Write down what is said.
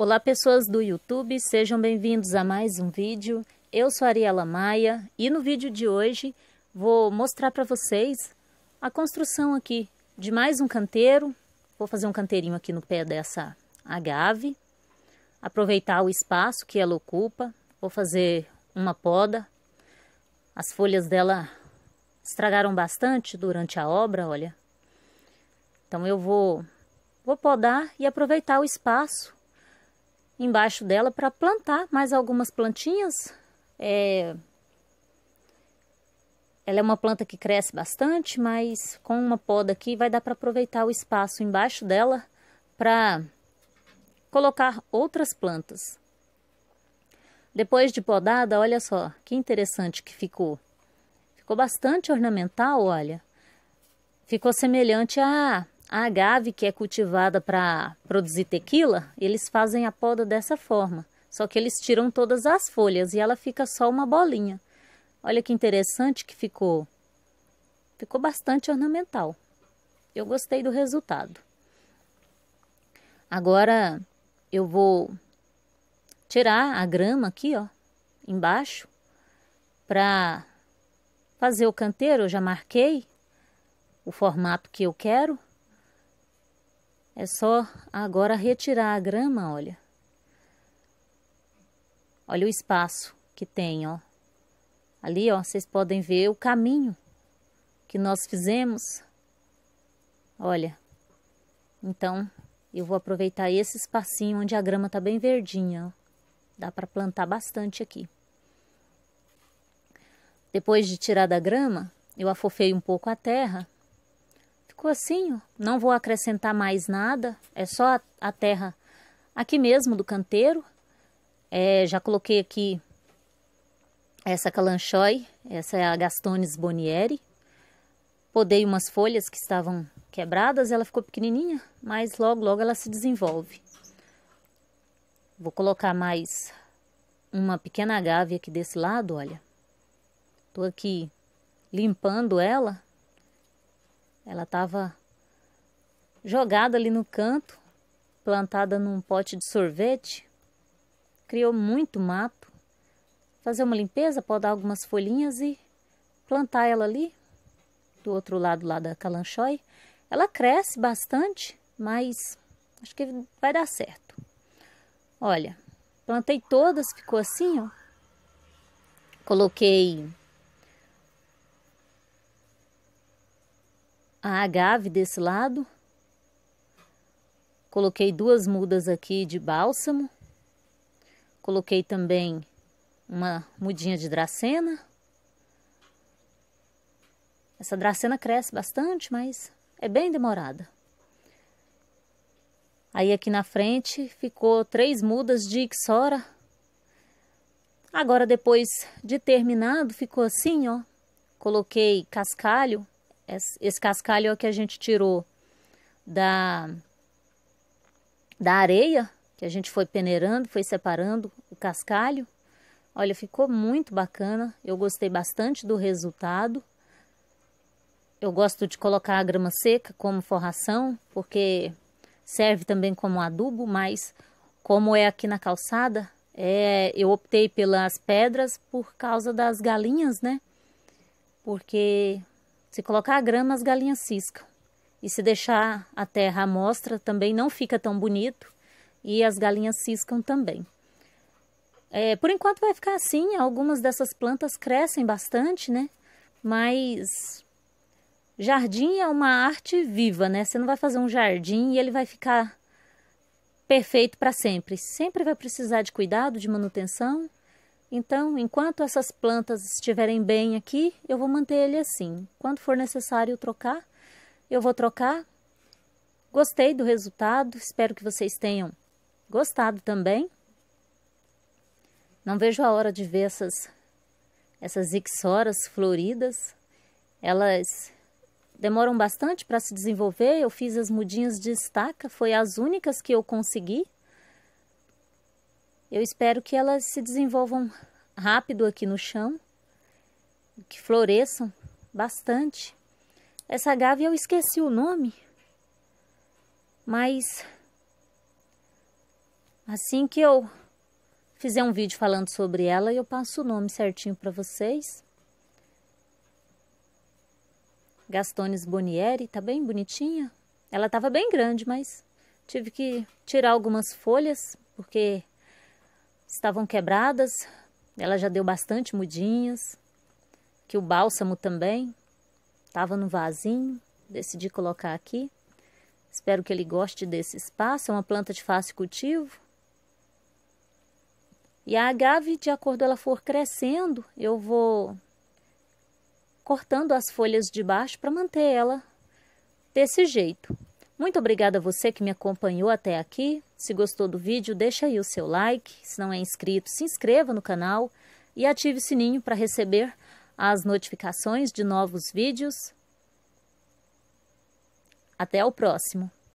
Olá, pessoas do YouTube, sejam bem-vindos a mais um vídeo. Eu sou Ariela Maia e no vídeo de hoje vou mostrar para vocês a construção aqui de mais um canteiro. Vou fazer um canteirinho aqui no pé dessa agave, aproveitar o espaço que ela ocupa, vou fazer uma poda. As folhas dela estragaram bastante durante a obra, olha. Então eu vou, vou podar e aproveitar o espaço embaixo dela para plantar mais algumas plantinhas. É... Ela é uma planta que cresce bastante, mas com uma poda aqui vai dar para aproveitar o espaço embaixo dela para colocar outras plantas. Depois de podada, olha só que interessante que ficou. Ficou bastante ornamental, olha. Ficou semelhante a a agave que é cultivada para produzir tequila, eles fazem a poda dessa forma. Só que eles tiram todas as folhas e ela fica só uma bolinha. Olha que interessante que ficou. Ficou bastante ornamental. Eu gostei do resultado. Agora eu vou tirar a grama aqui, ó, embaixo, para fazer o canteiro. Eu já marquei o formato que eu quero é só agora retirar a grama, olha. Olha o espaço que tem, ó. Ali, ó, vocês podem ver o caminho que nós fizemos. Olha. Então, eu vou aproveitar esse espacinho onde a grama tá bem verdinha, ó. Dá para plantar bastante aqui. Depois de tirar da grama, eu afofei um pouco a terra ficou assim. Não vou acrescentar mais nada, é só a terra aqui mesmo do canteiro. É, já coloquei aqui essa calanchoe, essa é a Gastones Bonieri. Podei umas folhas que estavam quebradas, ela ficou pequenininha, mas logo, logo ela se desenvolve. Vou colocar mais uma pequena agave aqui desse lado, olha. Tô aqui limpando ela ela estava jogada ali no canto, plantada num pote de sorvete. Criou muito mato. Fazer uma limpeza, podar algumas folhinhas e plantar ela ali, do outro lado lá da Calanchói. Ela cresce bastante, mas acho que vai dar certo. Olha, plantei todas, ficou assim, ó. Coloquei a agave desse lado. Coloquei duas mudas aqui de bálsamo. Coloquei também uma mudinha de dracena. Essa dracena cresce bastante, mas é bem demorada. Aí aqui na frente ficou três mudas de ixora. Agora depois de terminado ficou assim, ó. Coloquei cascalho esse cascalho é o que a gente tirou da, da areia, que a gente foi peneirando, foi separando o cascalho. Olha, ficou muito bacana. Eu gostei bastante do resultado. Eu gosto de colocar a grama seca como forração, porque serve também como adubo, mas como é aqui na calçada, é, eu optei pelas pedras por causa das galinhas, né? Porque se colocar a grama, as galinhas ciscam. E se deixar a terra à mostra, também não fica tão bonito e as galinhas ciscam também. É, por enquanto vai ficar assim, algumas dessas plantas crescem bastante, né? Mas jardim é uma arte viva, né? Você não vai fazer um jardim e ele vai ficar perfeito para sempre. Sempre vai precisar de cuidado, de manutenção então, enquanto essas plantas estiverem bem aqui, eu vou manter ele assim. Quando for necessário trocar, eu vou trocar. Gostei do resultado, espero que vocês tenham gostado também. Não vejo a hora de ver essas, essas ixoras floridas. Elas demoram bastante para se desenvolver. Eu fiz as mudinhas de estaca, foi as únicas que eu consegui. Eu espero que elas se desenvolvam rápido aqui no chão, que floresçam bastante. Essa gávea eu esqueci o nome, mas assim que eu fizer um vídeo falando sobre ela, eu passo o nome certinho para vocês. Gastones Bonieri, tá bem bonitinha. Ela tava bem grande, mas tive que tirar algumas folhas, porque estavam quebradas, ela já deu bastante mudinhas, que o bálsamo também estava no vasinho, decidi colocar aqui. Espero que ele goste desse espaço, é uma planta de fácil cultivo. E a agave, de acordo ela for crescendo, eu vou cortando as folhas de baixo para manter ela desse jeito. Muito obrigada a você que me acompanhou até aqui. Se gostou do vídeo, deixa aí o seu like. Se não é inscrito, se inscreva no canal e ative o sininho para receber as notificações de novos vídeos. Até o próximo!